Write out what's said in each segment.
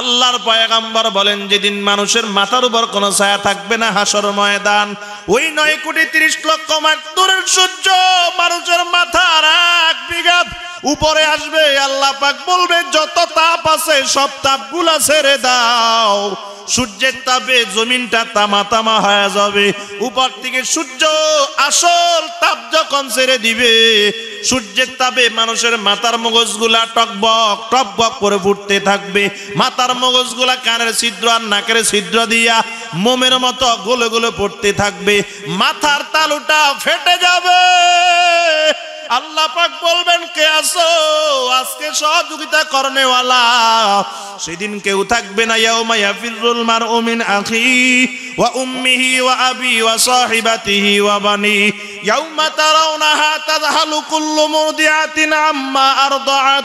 আল্লাহর পয়গাম্বর বলেন যেদিন মানুষের মাথার উপর কোন ছায়া থাকবে না হাসর ময়দান ওই নয় কোটি তিরিশ লক্ষ মাইল সূর্য মানুষের মাথার এক বিঘাত উপরে আসবে আল্লাহ পাক বলবে যত তাপ আছে সব তাপগুলা ছেড়ে দাও সূর্যের তাপে জমিনটা তামা তামা হয়ে যাবে উপর থেকে সূর্য আসল তাপ যখন ছেড়ে দিবে সূর্যের তাপে মানুষের মাথার মগজগুলা টকবক টকবক করে ফুটতে থাকবে মাথার মগজগুলা কানের ছিদ্র আর নাকের ছিদ্র দিয়া মোমের মতো গোলে গোলে পড়তে থাকবে মাথার তালুটা ফেটে যাবে আল্লাহ পাক বলবেন কে আসো আজকে সহযোগিতা করনেওয়ালা সেদিন কেউ থাকবে না ইয়াউমা ইয়াফিরুল মার মিন আখি ওয়া উম্মিহি ওয়া আবি ওয়া সাহিবাতিহি ওয়া বানি ইয়াউমা তারাউনাহা তাযহালু কুল্লু মুরদিআতিন আম্মা আরদাআত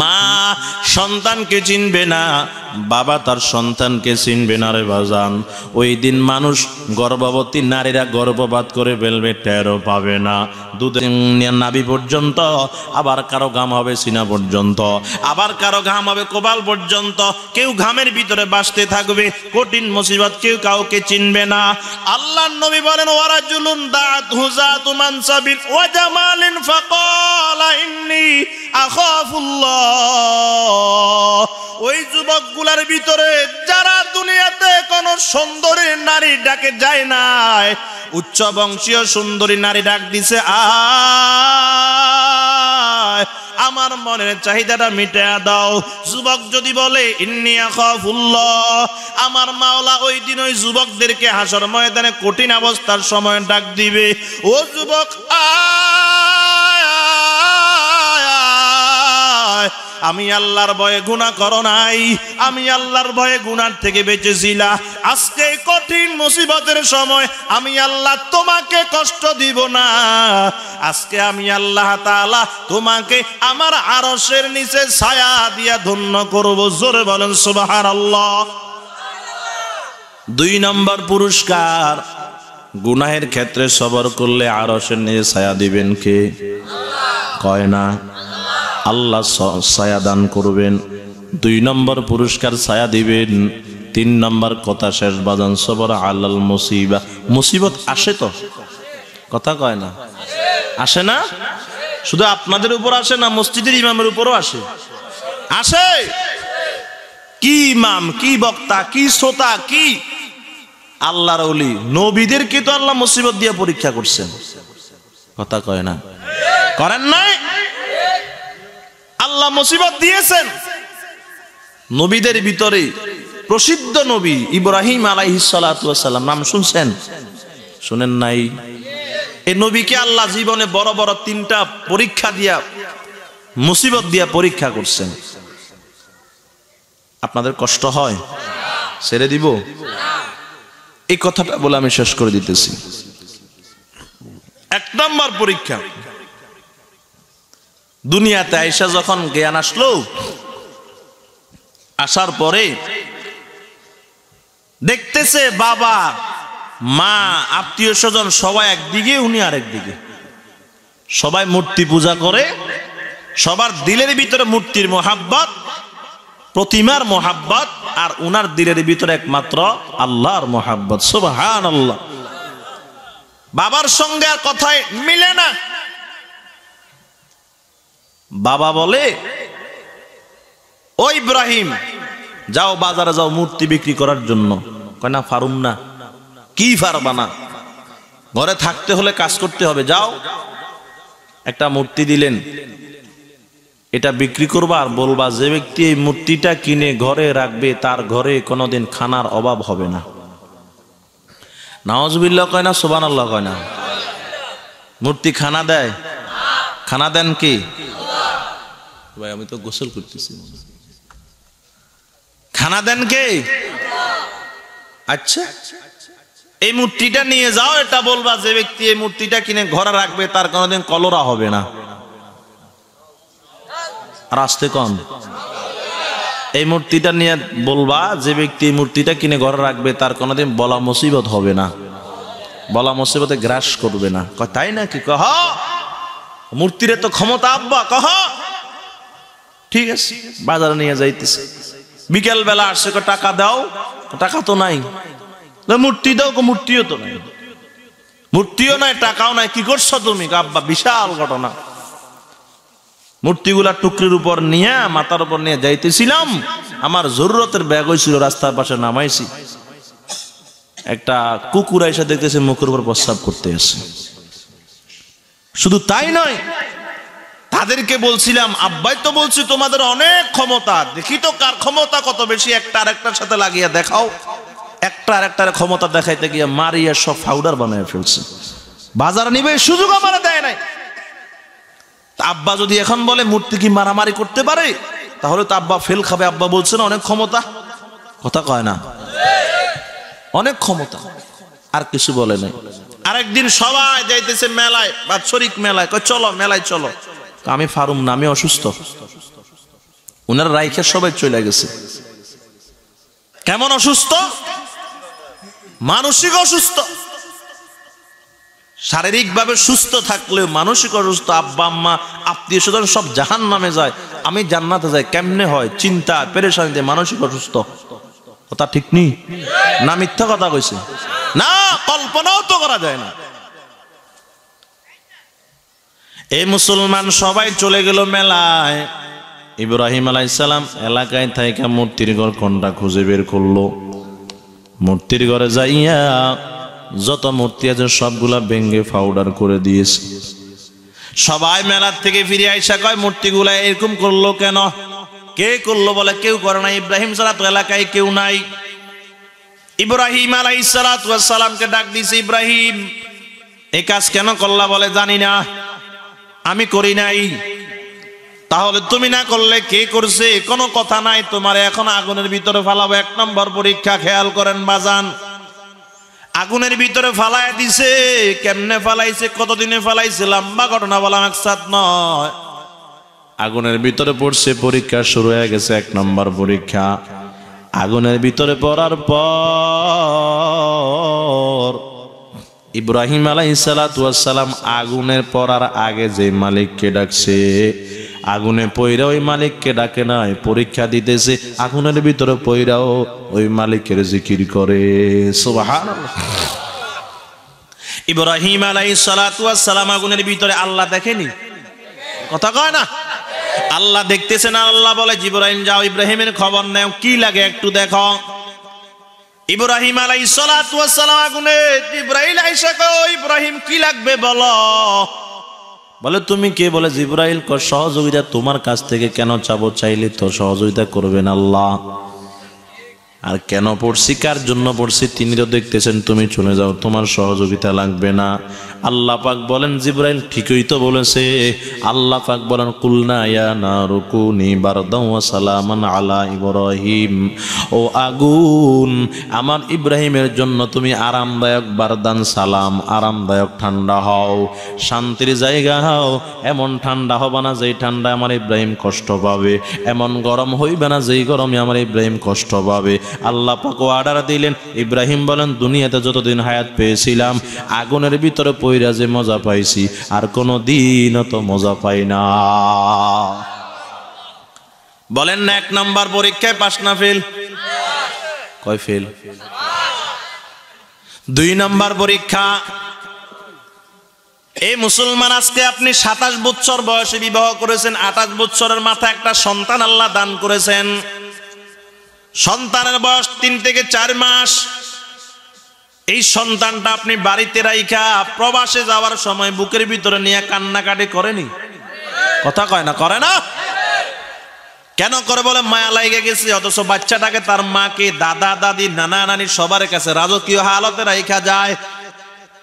মা সন্তানকে চিনবে না বাবা তার সন্তানকে চিনবে না রে বাজান ওই দিন মানুষ গর্ভবতী নারীরা গর্ভপাত করে ফেলবে টেরো পাবে না দুদিন নাবি পর্যন্ত আবার কারো ঘাম হবে সিনা পর্যন্ত আবার কারো ঘাম হবে কোবাল পর্যন্ত কেউ ঘামের ভিতরে বাঁচতে থাকবে কঠিন মুসিবত কেউ কাউকে চিনবে না আল্লাহ নবী বলেন ওয়ারা জুলুন দাঁত হুজা তুমান সাবিল ওয়াজামালিন জামালিন ফাকালা ইন্নী আখাফুল্লাহ আল্লাহ ওই যুবকগুলার ভিতরে যারা দুনিয়াতে কোনো সুন্দরী নারী ডাকে যায় নাই উচ্চ বংশীয় সুন্দরী নারী ডাক দিছে আমার মনের চাহিদাটা মিটা দাও যুবক যদি বলে আমার মাওলা ওই দিন ওই যুবকদেরকে হাসর ময়দানে কঠিন অবস্থার সময় ডাক দিবে ও যুবক আয় নয় আমি আল্লাহর ভয়ে গুণা করো নাই আমি আল্লাহর ভয়ে গুণার থেকে বেঁচেছিলা আজকে কঠিন মুসিবতের সময় আমি আল্লাহ তোমাকে কষ্ট দিব না আজকে আমি আল্লাহ তাআলা তোমাকে আমার আরসের নিচে ছায়া দিয়া ধন্য করব জোরে বলেন আল্লাহ দুই নম্বর পুরস্কার গুনাহের ক্ষেত্রে সবর করলে আরসের নিচে ছায়া দিবেন কে কয় না আল্লাহ ছায়া দান করবেন দুই নম্বর পুরস্কার ছায়া দিবেন তিন নম্বর কথা শেষ বাজান সবর আল্লাহ মুসিবা মুসিবত আসে তো কথা কয় না আসে না শুধু আপনাদের উপর আসে না মসজিদের ইমামের উপরও আসে আসে কি ইমাম কি বক্তা কি শ্রোতা কি আল্লাহর অলি নবীদেরকে তো আল্লাহ মুসিবত দিয়ে পরীক্ষা করছেন কথা কয় না করেন নাই আল্লাহ মুসিবত দিয়েছেন নবীদের ভিতরে প্রসিদ্ধ নবী ইব্রাহিম আলাইহিসালাম নাম শুনছেন শুনেন নাই এই নবীকে আল্লাহ জীবনে বড় বড় তিনটা পরীক্ষা দিয়া মুসিবত দিয়া পরীক্ষা করছেন আপনাদের কষ্ট হয় ছেড়ে দিব এই কথাটা বলে আমি শেষ করে দিতেছি এক নম্বর পরীক্ষা দুনিয়াতে আয়সা যখন জ্ঞান আসলো আসার পরে দেখতেছে বাবা মা আত্মীয় স্বজন সবাই একদিকে উনি একদিকে সবাই মূর্তি পূজা করে সবার দিলের ভিতরে মূর্তির মোহাব্বত প্রতিমার মোহাব্বত আর উনার দিলের ভিতরে একমাত্র আল্লাহর মোহাব্বত সুবহান আল্লাহ বাবার সঙ্গে আর কথায় মিলে না বাবা বলে ও ইব্রাহিম যাও বাজারে যাও মূর্তি বিক্রি করার জন্য কয় না ফারুম না কি ফারবানা ঘরে থাকতে হলে কাজ করতে হবে যাও একটা মূর্তি দিলেন এটা বিক্রি করবা আর বলবা যে ব্যক্তি এই মূর্তিটা কিনে ঘরে রাখবে তার ঘরে কোনোদিন খানার অভাব হবে না নওয়াজবিল্লা কয় না সোবান আল্লাহ কয় না মূর্তি খানা দেয় খানা দেন কি ভাই আমি তো গোসল করতেছি খানা দেন কে আচ্ছা এই মূর্তিটা নিয়ে যাও এটা বলবা যে ব্যক্তি এই মূর্তিটা কিনে ঘরে রাখবে তার কোনোদিন কলরা হবে না রাস্তে কম এই মূর্তিটা নিয়ে বলবা যে ব্যক্তি এই মূর্তিটা কিনে ঘরে রাখবে তার কোনোদিন বলা মুসিবত হবে না বলা মুসিবতে গ্রাস করবে না তাই নাকি কহ মূর্তিরে তো ক্ষমতা আব্বা কহ ঠিক আছে বাজারে নিয়ে যাইতেছে বিকেল বেলা আসছে টাকা দাও টাকা তো নাই মূর্তি দাও মূর্তিও তো নাই মূর্তিও নাই টাকাও নাই কি করছো তুমি আব্বা বিশাল ঘটনা মূর্তিগুলা টুকরির উপর নিয়ে মাথার উপর নিয়ে যাইতেছিলাম আমার জরুরতের ব্যাগ হয়েছিল রাস্তার পাশে নামাইছি একটা কুকুর এসে দেখতেছে মুখের উপর প্রস্তাব করতে আসে শুধু তাই নয় তাদেরকে বলছিলাম আব্বাই তো বলছি তোমাদের অনেক ক্ষমতা দেখি তো কার ক্ষমতা কত বেশি একটা আর একটার সাথে লাগিয়ে দেখাও একটা আর একটার ক্ষমতা দেখাইতে গিয়ে মারিয়া সব পাউডার বানিয়ে ফেলছে বাজার নিবে সুযোগ আমার দেয় নাই আব্বা যদি এখন বলে মূর্তি কি মারামারি করতে পারে তাহলে তো আব্বা ফেল খাবে আব্বা বলছে না অনেক ক্ষমতা কথা কয় না অনেক ক্ষমতা আর কিছু বলে নাই আরেকদিন সবাই যাইতেছে মেলায় বাৎসরিক মেলায় চলো মেলায় চলো আমি ফারুম না আমি অসুস্থ উনার রাইখের সবাই চলে গেছে কেমন অসুস্থ মানসিক অসুস্থ শারীরিকভাবে সুস্থ থাকলে মানসিক অসুস্থ আব্বা আম্মা আত্মীয় স্বজন সব জাহান নামে যায় আমি জান্নাতে যাই কেমনে হয় চিন্তা পেরেশানিতে মানসিক অসুস্থ কথা ঠিক নেই না মিথ্যা কথা কইছে না কল্পনাও তো করা যায় না এই মুসলমান সবাই চলে গেল মেলায় ইব্রাহিম আলাইসালাম এলাকায় থাইকা মূর্তির ঘর কোনটা খুঁজে বের করলো মূর্তির ঘরে যাইয়া যত মূর্তি আছে সবগুলা ভেঙ্গে পাউডার করে দিয়েছে সবাই মেলার থেকে ফিরে আইসা কয় মূর্তিগুলা এরকম করলো কেন কে করলো বলে কেউ করে না ইব্রাহিম সালাত এলাকায় কেউ নাই ইব্রাহিম আলাই সালাতামকে ডাক দিছে ইব্রাহিম এ কাজ কেন করলা বলে জানি না আমি করি নাই তাহলে তুমি না করলে কে করছে কোনো কথা নাই তোমার এখন আগুনের ভিতরে ফালাবো এক নম্বর পরীক্ষা খেয়াল করেন বাজান আগুনের ভিতরে ফালাই দিছে কেমনে ফালাইছে কতদিনে ফালাইছে লম্বা ঘটনা বলাম একসাথ নয় আগুনের ভিতরে পড়ছে পরীক্ষা শুরু হয়ে গেছে এক নম্বর পরীক্ষা আগুনের ভিতরে পড়ার পর ইব্রাহিম আলাই সালাতাম আগুনের পড়ার আগে যে মালিককে ডাকছে আগুনে পইরা ওই মালিককে ডাকে নাই পরীক্ষা দিতেছে আগুনের ভিতরে পৈরাও ওই মালিকের জিকির করে ইব্রাহিম আলাই সালাতাম আগুনের ভিতরে আল্লাহ দেখেনি কথা কয় না আল্লাহ দেখতেছে না আল্লাহ বলে জিব্রাহিম যাও ইব্রাহিমের খবর নেও কি লাগে একটু দেখো ইব্রাহিম আলাই সালাম আগুনে ইব্রাহিম ইব্রাহিম কি লাগবে বল বলে তুমি কে বলে জিব্রাইল সহযোগিতা তোমার কাছ থেকে কেন চাবো চাইলে তো সহযোগিতা করবেন আল্লাহ আর কেন পড়ছি কার জন্য পড়ছি তিনি তো দেখতেছেন তুমি চলে যাও তোমার সহযোগিতা লাগবে না আল্লাহ পাক বলেন জিব্রাইল ঠিকই তো বলেছে আল্লাহ পাক বলেন কুলনা ইয়া না রুকুনি বারদাওয়া সালামান আলা ইব্রাহিম ও আগুন আমার ইব্রাহিমের জন্য তুমি আরামদায়ক বারদান সালাম আরামদায়ক ঠান্ডা হও শান্তির জায়গা হও এমন ঠান্ডা হবে না যেই ঠান্ডা আমার ইব্রাহিম কষ্ট পাবে এমন গরম হইবে না যেই গরমে আমার ইব্রাহিম কষ্ট পাবে আল্লাহ পাক অর্ডার দিলেন ইব্রাহিম বলেন দুনিয়াতে যতদিন হায়াত পেয়েছিলাম আগুনের ভিতরে পইরা যে মজা পাইছি আর কোনো দিন অত মজা পাই না বলেন না এক নাম্বার পরীক্ষায় পাশ না ফেল কয় ফেল দুই নাম্বার পরীক্ষা এই মুসলমান আজকে আপনি সাতাশ বছর বয়সে বিবাহ করেছেন আঠাশ বছরের মাথায় একটা সন্তান আল্লাহ দান করেছেন সন্তানের বয়স তিন থেকে চার মাস এই সন্তানটা আপনি বাড়িতে রাইখা প্রবাসে যাওয়ার সময় বুকের ভিতরে নিয়ে কান্নাকাটি করেনি কথা কয় না করে না কেন করে বলে মায়া লাইগে গেছে অথচ বাচ্চাটাকে তার মাকে দাদা দাদি নানা নানি সবার কাছে রাজকীয় হালতে রাইখা যায়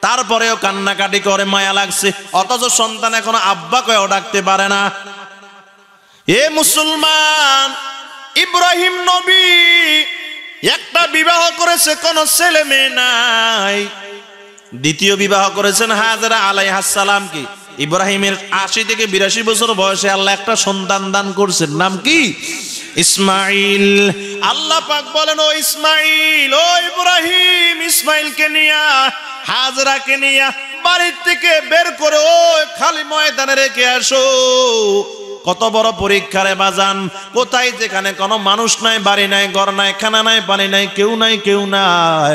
তারপরেও কান্নাকাটি করে মায়া লাগছে অথচ সন্তান এখনো আব্বা কয়েও ডাকতে পারে না এ মুসলমান ইব্রাহিম নবী একটা বিবাহ করেছে কোন ছেলে মেয়ে নাই দ্বিতীয় বিবাহ করেছেন হাজারা আলাই কি ইব্রাহিমের আশি থেকে বিরাশি বছর বয়সে আল্লাহ একটা সন্তান দান করছেন নাম কি ইসমাইল আল্লাহ পাক বলেন ও ইসমাইল ও ইব্রাহিম কে নিয়া কে নিয়া বাড়ির থেকে বের করে ও খালি ময়দানে রেখে আসো কত বড় পরীক্ষার বাজান কোথায় যেখানে কোনো মানুষ নাই বাড়ি নাই ঘর নাই খানা নাই পানি নাই কেউ নাই কেউ নাই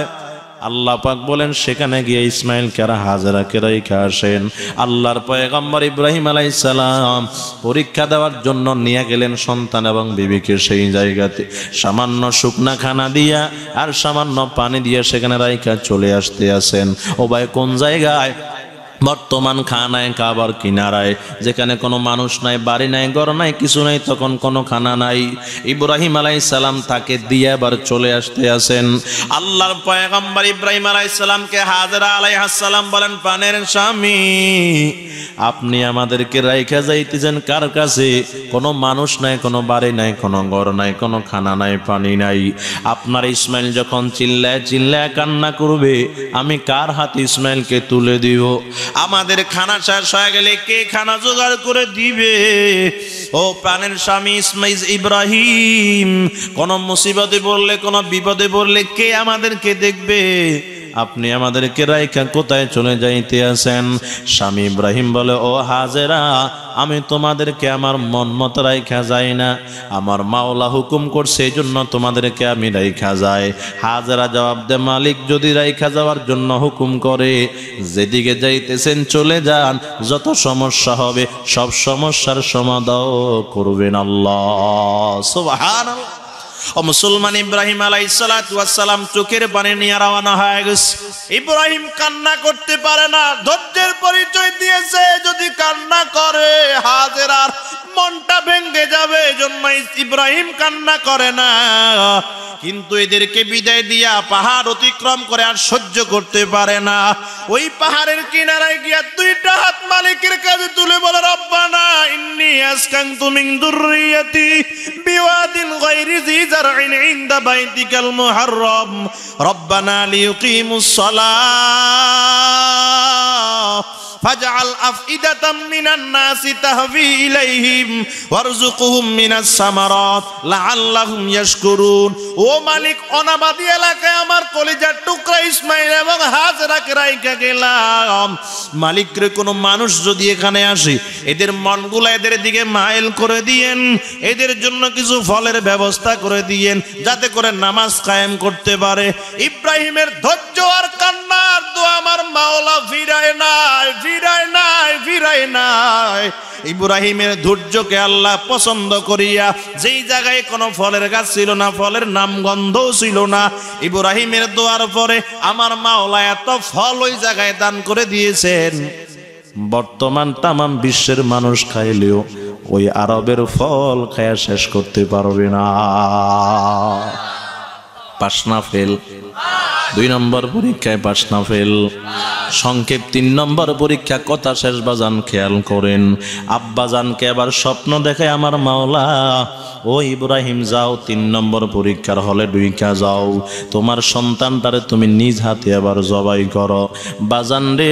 আল্লাহ পাক বলেন সেখানে গিয়ে ইসমাইল কেরা হাজারা কেরাই আসেন আল্লাহর পয়গম্বর ইব্রাহিম আলাই সালাম পরীক্ষা দেওয়ার জন্য নিয়ে গেলেন সন্তান এবং বিবিকে সেই জায়গাতে সামান্য শুকনা খানা দিয়া আর সামান্য পানি দিয়ে সেখানে রাইকা চলে আসতে আসেন ও ভাই কোন জায়গায় বর্তমান খানায় কাবার কিনারায় যেখানে কোনো মানুষ নাই বাড়ি নাই ঘর নাই কিছু নাই তখন কোনো খানা নাই ইব্রাহিম আলাই সালাম তাকে দিয়ে আবার চলে আসতে আসেন আল্লাহর পয়গম্বর ইব্রাহিম আলাই সালামকে হাজরা আলাই হাসালাম বলেন পানের স্বামী আপনি আমাদেরকে রাইখা যাইতেছেন কার কাছে কোনো মানুষ নাই কোনো বাড়ি নাই কোনো ঘর নাই কোনো খানা নাই পানি নাই আপনার ইসমাইল যখন চিল্লায় চিল্লায় কান্না করবে আমি কার হাতে ইসমাইলকে তুলে দিব আমাদের খানা শেষ হয়ে গেলে কে খানা জোগাড় করে দিবে ও প্রাণের স্বামী ইসমাইজ ইব্রাহিম কোন মুসিবতে বললে কোন বিপদে বললে কে আমাদেরকে দেখবে আপনি আমাদেরকে রাইখা কোথায় চলে যাইতে আছেন স্বামী ইব্রাহিম বলে ও হাজেরা আমি তোমাদেরকে আমার মন মত রাইখা যাই না আমার মাওলা হুকুম করছে এই জন্য তোমাদেরকে আমি রাইখা যাই হাজেরা জবাব দে মালিক যদি রাইখা যাওয়ার জন্য হুকুম করে যেদিকে যাইতেছেন চলে যান যত সমস্যা হবে সব সমস্যার সমাধান করবেন আল্লাহ সুবহানাল্লাহ ও মুসলমান ইব্রাহিম আলাইসালাম চোখের পানি নিয়ে রওনা হয়ে গেছে ইব্রাহিম কান্না করতে পারে না ধৈর্যের পরিচয় দিয়েছে যদি কান্না করে হাজের আর মনটা ভেঙে যাবে জন্য ইব্রাহিম কান্না করে না কিন্তু এদেরকে বিদায় দিয়া পাহাড় অতিক্রম করে আর সহ্য করতে পারে না ওই পাহাড়ের কিনারায় গিয়া দুইটা হাত মালিকের কাছে তুলে বলে রব্বানা أسكنت من ذريتي بواد غير ذي زرع عند بيتك المحرم ربنا ليقيموا الصلاة فاجعل أفئدة من الناس تهوي إليهم وارزقهم من الثمرات لعلهم يشكرون ও মালিক অনাবাদী এলাকায় আমার কলিজার টুকরা ইসমাইল এবং হাজরাকে রাইকা গেলাম মালিকরে কোনো মানুষ যদি এখানে আসে এদের মনগুলা এদের চারিদিকে মাইল করে দিয়েন এদের জন্য কিছু ফলের ব্যবস্থা করে দিয়েন যাতে করে নামাজ কায়েম করতে পারে ইব্রাহিমের ধৈর্য আর কান্নার তো আমার মাওলা ফিরায় নাই ফিরায় নাই ফিরায় নাই ইব্রাহিমের ধৈর্যকে আল্লাহ পছন্দ করিয়া যেই জায়গায় কোনো ফলের গাছ ছিল না ফলের নাম গন্ধও ছিল না ইব্রাহিমের দোয়ার পরে আমার মাওলা এত ফল ওই জায়গায় দান করে দিয়েছেন বর্তমান তামাম বিশ্বের মানুষ খাইলেও ওই আরবের ফল খায়া শেষ করতে পারবে না পাসনা ফেল দুই নম্বর পরীক্ষায় পাসনা ফেল সংক্ষেপ তিন নম্বর পরীক্ষা কথা শেষ বাজান খেয়াল করেন আব্বাজানকে আবার স্বপ্ন দেখে আমার মাওলা ও ইব্রাহিম যাও তিন নম্বর পরীক্ষার হলে ডুইকা যাও তোমার সন্তান তারে তুমি নিজ হাতে আবার জবাই করো বাজান রে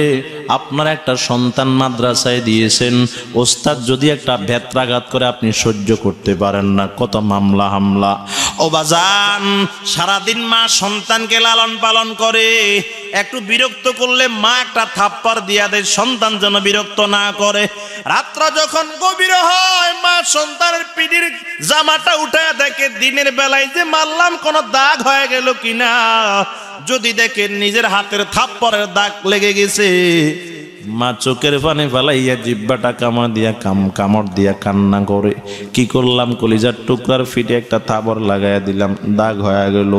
আপনার একটা সন্তান মাদ্রাসায় দিয়েছেন ওস্তাদ যদি একটা ভেত্রাঘাত করে আপনি সহ্য করতে পারেন না কত মামলা হামলা ও বাজান সারাদিন মা সন্তানকে লালন পালন করে একটু বিরক্ত করলে মা মা একটা থাপ্পার দিয়া দেয় সন্তান যেন বিরক্ত না করে রাত্রা যখন গভীর হয় মা সন্তানের পিঠির জামাটা উঠায় দেখে দিনের বেলায় যে মারলাম কোনো দাগ হয়ে গেল কিনা যদি দেখে নিজের হাতের থাপ্পরের দাগ লেগে গেছে মা চোখের পানে ফেলাইয়া জিব্বাটা কামা দিয়া কাম কামড় দিয়া কান্না করে কি করলাম কলিজার টুকরার ফিটে একটা থাবর লাগাইয়া দিলাম দাগ হয়ে গেল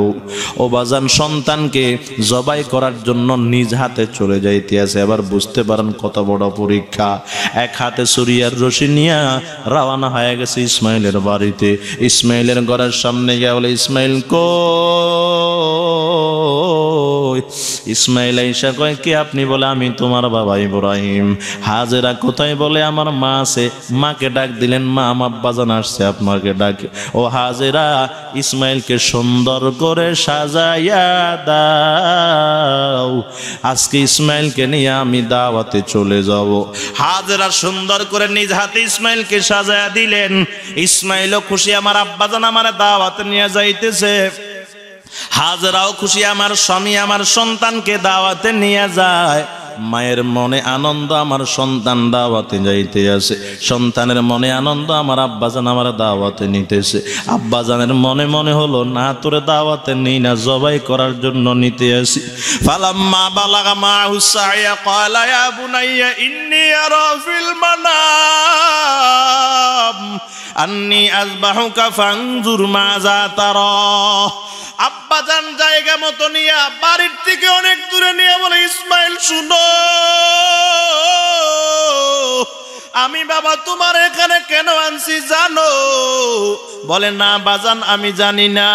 ও বাজান সন্তানকে জবাই করার জন্য নিজ হাতে চলে যায় আছে এবার বুঝতে পারেন কত বড় পরীক্ষা এক হাতে সুরিয়ার রশি নিয়া রওয়ানা হয়ে গেছে ইসমাইলের বাড়িতে ইসমাইলের ঘরের সামনে গিয়া বলে ইসমাইল কো ইসমাইল আইসা কয় কি আপনি বলে আমি তোমার বাবাই বলে ইব্রাহিম হাজেরা কোথায় বলে আমার মা আছে মাকে ডাক দিলেন মা আমার বাজান আসছে আপনাকে ডাকে ও হাজেরা ইসমাইলকে সুন্দর করে সাজাইয়া দাও আজকে ইসমাইলকে নিয়ে আমি দাওয়াতে চলে যাব হাজেরা সুন্দর করে নিজ হাতে ইসমাইলকে সাজাইয়া দিলেন ইসমাইলও খুশি আমার আব্বাজান আমার দাওয়াতে নিয়ে যাইতেছে হাজরাও খুশি আমার স্বামী আমার সন্তানকে দাওয়াতে নিয়ে যায় মায়ের মনে আনন্দ আমার সন্তান দাওয়াতে যাইতে আছে সন্তানের মনে আনন্দ আমার আব্বাজান আমার দাওয়াতে নিতেছে আব্বাজানের মনে মনে হলো না তোরে দাওয়াতে নেই না জবাই করার জন্য নিতে আসি ফালাম মা বালাগা মা ইন্নি আর তার আব্বাজান জায়গা মতো নিয়ে বাড়ির থেকে অনেক দূরে নিয়ে বলে ইসমাইল শুনো Oh, আমি বাবা তোমার এখানে কেন আনছি জানো বলে না বাজান আমি জানি না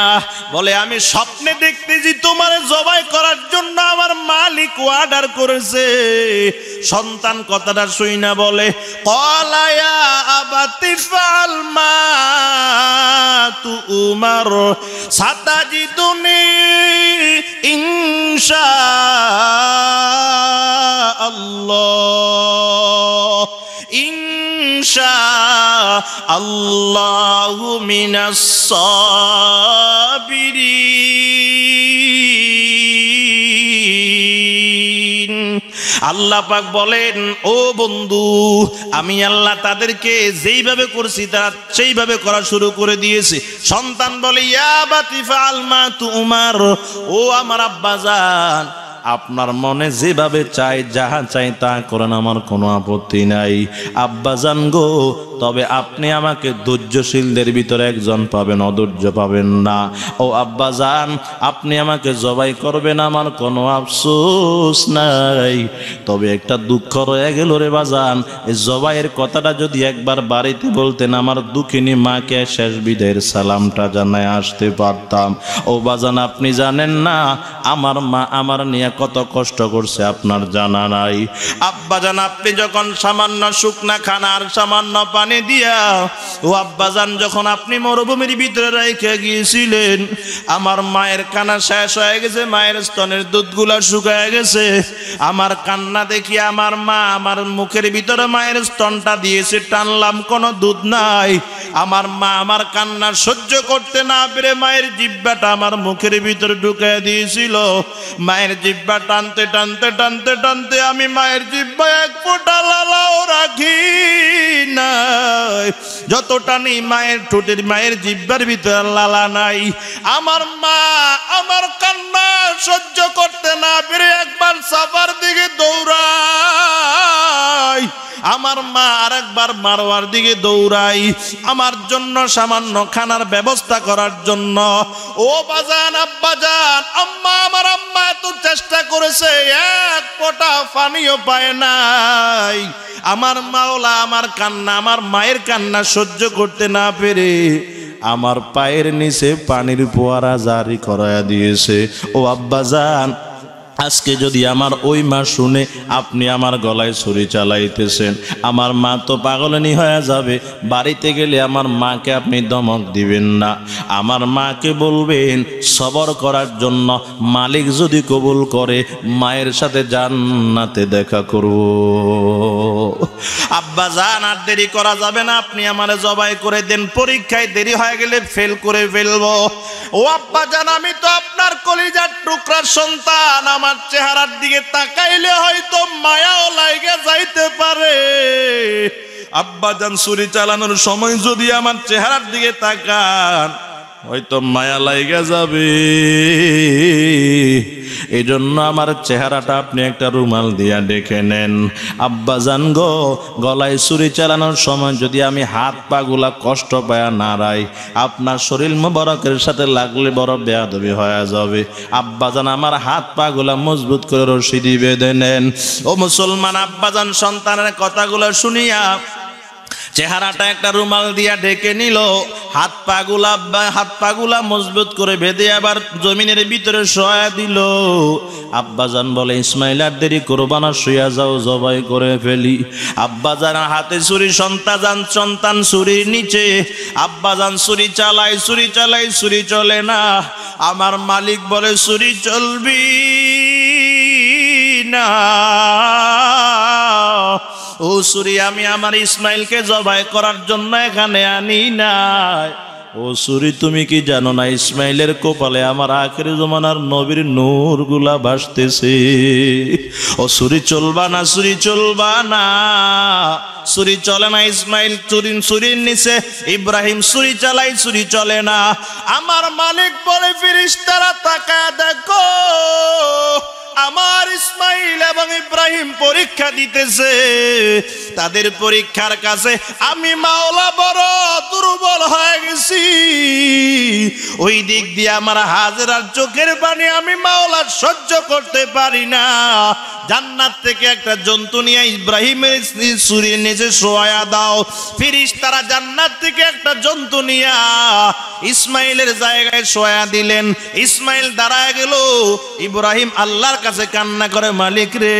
বলে আমি স্বপ্নে দেখতেছি তোমার জবাই করার জন্য আমার মালিক অর্ডার করেছে সন্তান কথাটা শুই না বলে কলায়া আবাতি ফাল মা তু উমার সাতাজি তুমি ইংসা আল্লাহ ইংশা আল্লাহ মিনাসাবিরি আল্লাহ পাক বলেন ও বন্ধু আমি আল্লাহ তাদেরকে যেইভাবে করছি তারা সেইভাবে করা শুরু করে দিয়েছে সন্তান বলে ইয়া বাতিফা আলমা তুমার ও আমার আব্বাজান আপনার মনে যেভাবে চাই যাহা চাই তা করেন আমার কোনো আপত্তি নাই আব্বাজান গো তবে আপনি আমাকে ধৈর্যশীলদের ভিতরে একজন পাবেন অধৈর্য পাবেন না ও আব্বা যান আপনি আমাকে জবাই করবেন আমার কোনো আফসোস নাই তবে একটা দুঃখ রয়ে গেল রে বাজান এই জবাইয়ের কথাটা যদি একবার বাড়িতে বলতেন আমার দুঃখিনী মাকে শেষ বিদের সালামটা জানায় আসতে পারতাম ও বাজান আপনি জানেন না আমার মা আমার নিয়ে কত কষ্ট করছে আপনার জানা নাই আব্বাজান আপনি যখন সামান্য শুকনা খানার সামান্য পানি এনে দিয়া ও আব্বাজান যখন আপনি মরুভূমির ভিতরে রেখে গিয়েছিলেন আমার মায়ের কানা শেষ হয়ে গেছে মায়ের স্তনের দুধগুলা শুকায় গেছে আমার কান্না দেখি আমার মা আমার মুখের ভিতরে মায়ের স্তনটা দিয়েছে টানলাম কোনো দুধ নাই আমার মা আমার কান্না সহ্য করতে না পেরে মায়ের জিব্বাটা আমার মুখের ভিতরে ঢুকে দিয়েছিল মায়ের জিব্বা টানতে টানতে টানতে টানতে আমি মায়ের জিব্বা এক ফোটা লালাও রাখি না যতটা নেই মায়ের ঠোঁটের মায়ের জিব্বার ভিতরে লালা নাই আমার মা আমার কান্না সহ্য করতে না পেরে একবার সাফার দিকে দৌড়াই আমার মা আরেকবার মারোয়ার দিকে দৌড়াই আমার জন্য সামান্য খানার ব্যবস্থা করার জন্য ও বাজান আব্বাজান আম্মা আমার আম্মা এত চেষ্টা করেছে এক পোটা পানিও পায় নাই আমার মাওলা আমার কান্না আমার মায়ের কান্না সহ্য করতে না পেরে আমার পায়ের নিচে পানির পোয়ারা জারি করাইয়া দিয়েছে ও আব্বাজান আজকে যদি আমার ওই মা শুনে আপনি আমার গলায় ছুরি চালাইতেছেন আমার মা তো পাগলনি হয়ে যাবে বাড়িতে গেলে আমার মাকে আপনি দমক দিবেন না আমার মাকে বলবেন সবর করার জন্য মালিক যদি কবুল করে মায়ের সাথে জান্নাতে দেখা করব আব্বা যান আর দেরি করা যাবে না আপনি আমার জবাই করে দেন পরীক্ষায় দেরি হয়ে গেলে ফেল করে ফেলবো ও আব্বা যান আমি তো আপনার কলিজার টুকরার সন্তান আমার চেহারার দিকে তাকাইলে হয়তো মায়াও লাইগে যাইতে পারে আব্বা যান চুরি চালানোর সময় যদি আমার চেহারার দিকে তাকান হয়তো মায়া লাইগা যাবে এই জন্য আমার চেহারাটা আপনি একটা রুমাল দিয়া দেখে নেন আব্বা জান গো গলায় ছুরি চালানোর সময় যদি আমি হাত পাগুলা কষ্ট পায়া নাড়াই আপনার শরীর মোবারকের সাথে লাগলে বড় বেয়াদবি হয়ে যাবে আব্বা জান আমার হাত পাগুলা মজবুত করে রশিদি বেঁধে নেন ও মুসলমান আব্বাজান সন্তানের কথাগুলো শুনিয়া চেহারাটা একটা রুমাল দিয়া ঢেকে নিল হাত পাগুলা হাত পাগুলা মজবুত করে বেঁধে আবার জমিনের ভিতরে শোয়া দিল আব্বাজান বলে ইসমাইল আর দেরি কোরবানা না শুয়া যাও জবাই করে ফেলি আব্বাজান হাতে ছুরি সন্তান সন্তান ছুরির নিচে আব্বাজান ছুরি চালাই ছুরি চালাই ছুরি চলে না আমার মালিক বলে ছুরি চলবি না ও আমি আমার ইসমাইলকে জবাই করার জন্য এখানে আনি নাই ও সুরি তুমি কি জানো না ইসমাইলের কপালে আমার আখের জমানার নবীর নূর গুলা ভাসতেছে ও সুরি চলবা না সুরি চলবা না সুরি চলে না ইসমাইল চুরিন সুরির নিচে ইব্রাহিম সুরি চালাই সুরি চলে না আমার মালিক বলে ফিরিস তারা তাকায় দেখো আমার ইসমাইল এবং ইব্রাহিম পরীক্ষা দিতেছে তাদের পরীক্ষার কাছে আমি মাওলা বড় দুর্বল হয়ে গেছি ওই দিক দিয়ে আমার হাজরার চোখের পানি আমি মাওলা সহ্য করতে পারি না জান্নাত থেকে একটা জন্তু নিয়ে ইব্রাহিমের সুরির নিচে সোয়া দাও ফিরিস তারা জান্নাত থেকে একটা জন্তু নিয়া ইসমাইলের জায়গায় সোয়া দিলেন ইসমাইল দাঁড়ায় গেল ইব্রাহিম আল্লাহর কাছে কান্না করে মালিক রে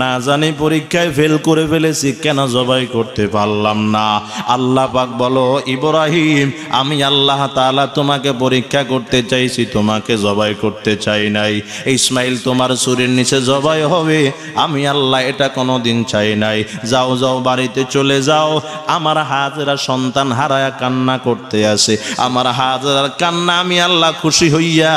না জানি পরীক্ষায় ফেল করে ফেলেছি কেন জবাই করতে পারলাম না আল্লাহ পাক বলো ইব্রাহিম আমি আল্লাহ তালা তোমাকে পরীক্ষা করতে চাইছি তোমাকে জবাই করতে চাই নাই ইসমাইল তোমার সুরের নিচে জবাই হবে আমি আল্লাহ এটা কোনো দিন চাই নাই যাও যাও বাড়িতে চলে যাও আমার হাজরা সন্তান হারায় কান্না করতে আসে আমার হাজরার কান্না আমি আল্লাহ খুশি হইয়া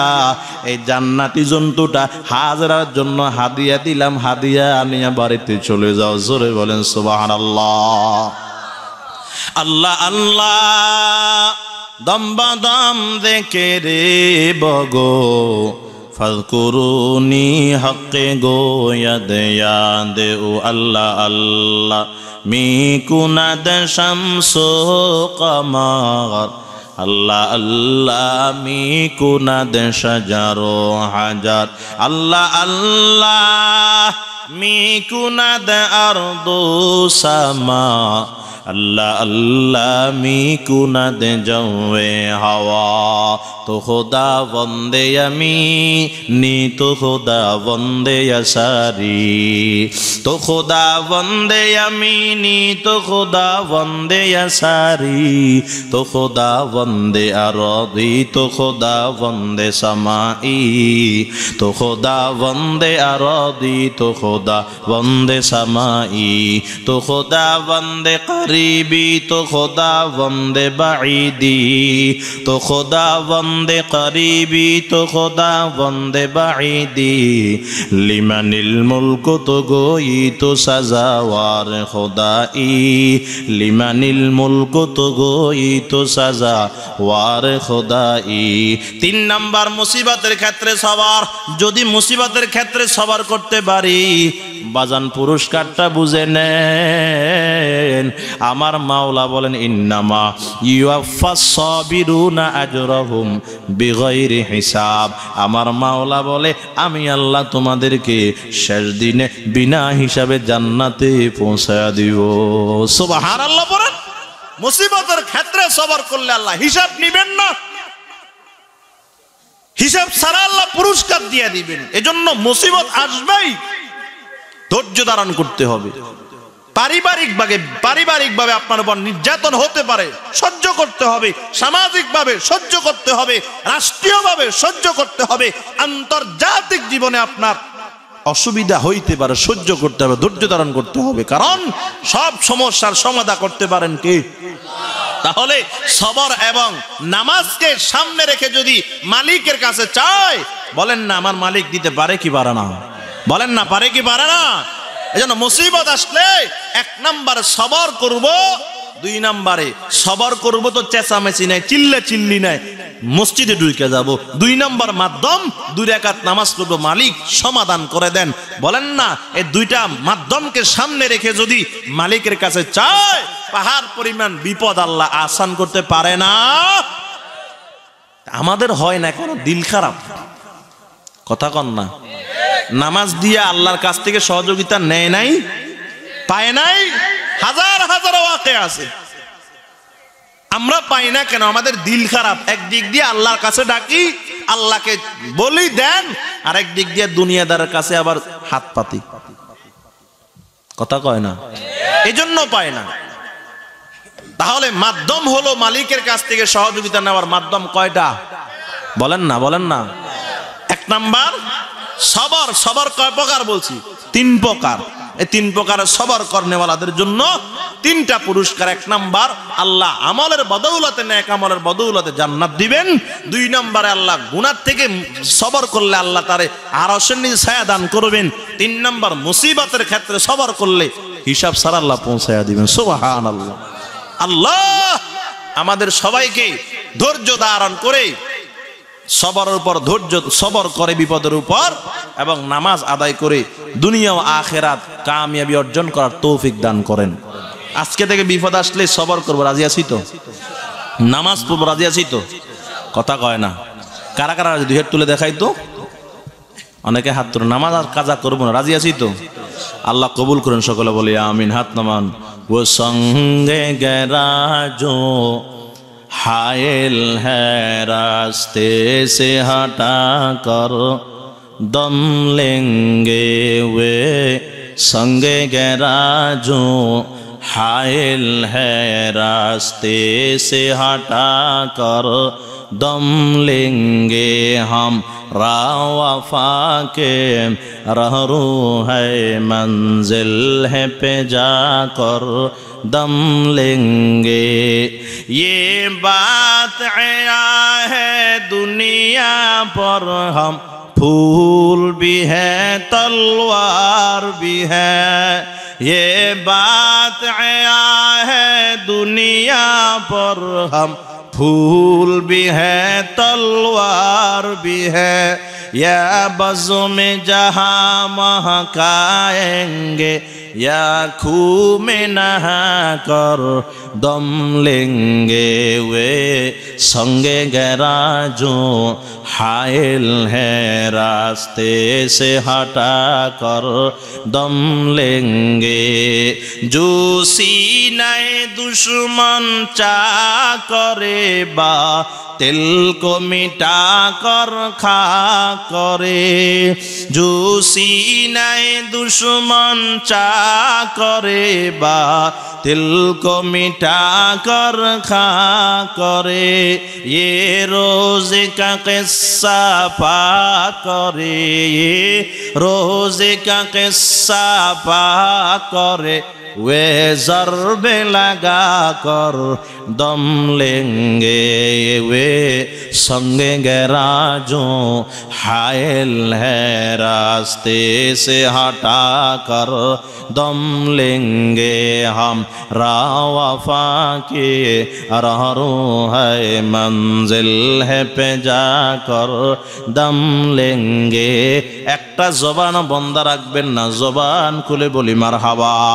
এই জান্নাতি জন্তুটা হাজরার জন্য হাদিয়া দিলাম হাদিয়া আনিয়া বাড়িতে চলে যাও জোরে বলেন সুবাহান আল্লাহ আল্লাহ আল্লাহ দম্বা দম দেখে রে বগো ফলকুরুনি হকে গো দে ও আল্লাহ আল্লাহ দশম সো কমার আল্লাহ আল্লাহ আমি কুনাদ দেশ হাজার হাজার আল্লাহ আল্লাহ মি দে আর দোসামা अल्लाह अल्लाह मी कुनद जवे हवा तो खुदा वंदे अमी नी तो खुदा वंदे असारी तो खुदा वंदे अमी नी तो खुदा वंदे असारी तो खुदा वंदे अरदी तो खुदा वंदे समाई तो खुदा वंदे अरदी तो खुदा वंदे समाई तो खुदा वंदे करी قریبی تو خدا وند بعیدی تو خدا وند قریبی تو خدا وند بعیدی لمن الملک تو گوئی تو سزاوار خدائی لمن الملک تو گوئی তো সাজা ওয়ার খোদাই তিন নাম্বার মুসিবতের ক্ষেত্রে সবার যদি মুসিবতের ক্ষেত্রে সবার করতে পারি বাজান পুরস্কারটা বুঝে নেন আমার মাওলা বলেন ইন্নামা ইউয়াফা সবিরুনা আজরহুম বিগৈরি হিসাব আমার মাওলা বলে আমি আল্লাহ তোমাদেরকে শেষ দিনে বিনা হিসাবে জান্নাতে পৌঁছায়া দিব সুবহানাল্লাহ বলেন মুসিবতের ক্ষেত্রে সবার করলে আল্লাহ হিসাব নিবেন না হিসাব সারা আল্লাহ পুরস্কার দিয়ে দিবেন এজন্য মুসিবত আসবেই ধৈর্য ধারণ করতে হবে পারিবারিকভাবে পারিবারিকভাবে আপনার উপর নির্যাতন হতে পারে সহ্য করতে হবে সামাজিকভাবে সহ্য করতে হবে রাষ্ট্রীয়ভাবে সহ্য করতে হবে আন্তর্জাতিক জীবনে আপনার অসুবিধা হইতে পারে সহ্য করতে হবে ধৈর্য ধারণ করতে হবে কারণ সব সমস্যার সমাধা করতে পারেন কে তাহলে সবর এবং নামাজকে সামনে রেখে যদি মালিকের কাছে চায় বলেন না আমার মালিক দিতে পারে কি পারে না বলেন না পারে কি পারে না এই জন্য মুসিবত আসলে এক নাম্বার সবর করব দুই নাম্বারে সবর করব তো চেঁচামেচি নাই চিল্লে চিল্লি নাই মসজিদে ঢুকে যাব দুই নাম্বার মাধ্যম দুই রেখাত নামাজ পড়বো মালিক সমাধান করে দেন বলেন না এই দুইটা মাধ্যমকে সামনে রেখে যদি মালিকের কাছে চায় পাহাড় পরিমাণ বিপদ আল্লাহ আসান করতে পারে না আমাদের হয় না কোনো দিল খারাপ কথা কন না নামাজ দিয়ে আল্লাহর কাছ থেকে সহযোগিতা নেয় নাই পায় নাই হাজার হাজার ওয়াকে আছে আমরা পাই না কেন আমাদের দিল খারাপ একদিক দিয়ে আল্লাহর কাছে ডাকি আল্লাহকে বলি দেন আর একদিক দিয়ে দুনিয়াদারের কাছে আবার হাত পাতি কথা কয় না এজন্য পায় না তাহলে মাধ্যম হলো মালিকের কাছ থেকে সহযোগিতা নেওয়ার মাধ্যম কয়টা বলেন না বলেন না এক নাম্বার সবার সবার কয় প্রকার বলছি তিন প্রকার এই তিন প্রকারের সবার কর্নেওয়ালাদের জন্য তিনটা পুরস্কার এক নাম্বার আল্লাহ আমলের বদৌলতে নেক আমলের বদৌলতে জান্নাত দিবেন দুই নম্বরে আল্লাহ গুনার থেকে সবর করলে আল্লাহ তারে আরশের নিজ ছায়া দান করবেন তিন নম্বর মুসিবতের ক্ষেত্রে সবর করলে হিসাব সারা আল্লাহ পৌঁছায়া দিবেন সুবাহান আল্লাহ আল্লাহ আমাদের সবাইকে ধৈর্য ধারণ করে সবার উপর ধৈর্য সবর করে বিপদের উপর এবং নামাজ আদায় করে দুনিয়া ও আখেরাত কামিয়াবি অর্জন করার তৌফিক দান করেন আজকে থেকে বিপদ আসলে সবর করবো রাজি আছি তো নামাজ পড়বো রাজি আছি তো কথা কয় না কারা কারা রাজি দুহের তুলে দেখাই তো অনেকে হাত তুলে নামাজ আর কাজা করবো না রাজি আছি তো আল্লাহ কবুল করেন সকলে বলে আমিন হাত নামান ও সঙ্গে গেরাজো حائل ہے راستے سے ہٹا کر دم لیں گے وے سنگے گے راجوں حائل ہے راستے سے ہٹا کر دم لیں گے ہم را وفا کے رہو ہے منزل ہے پہ جا کر دم لیں گے یہ بات عیاء ہے دنیا پر ہم پھول بھی ہے تلوار بھی ہے یہ بات ہے دنیا پر ہم پھول بھی ہے تلوار بھی ہے یا بزوں میں جہاں مہکائیں گے या खू में कर दम लेंगे वे संगे जो हायल है रास्ते से हटा कर दम लेंगे जो सीने दुश्मन चा करे बा তিলকো মিটা কর খা করে জুসি নাই দুশ্মন চা করে বা তিলকো মিটা কর খা করে এ রোজ কা কিসা পা করে এ রোজ কা কিসা পা করে वे বেলাগা बे लगा कर दम संग गराजो हायल है रास्ते से हटा कर दम लेंगे हम रावफा के रहरो है मंजिल है पे जाकर দম লেঙ্গে একটা জবান বন্ধ রাখবেন না জবান খুলে বলি মার হাবা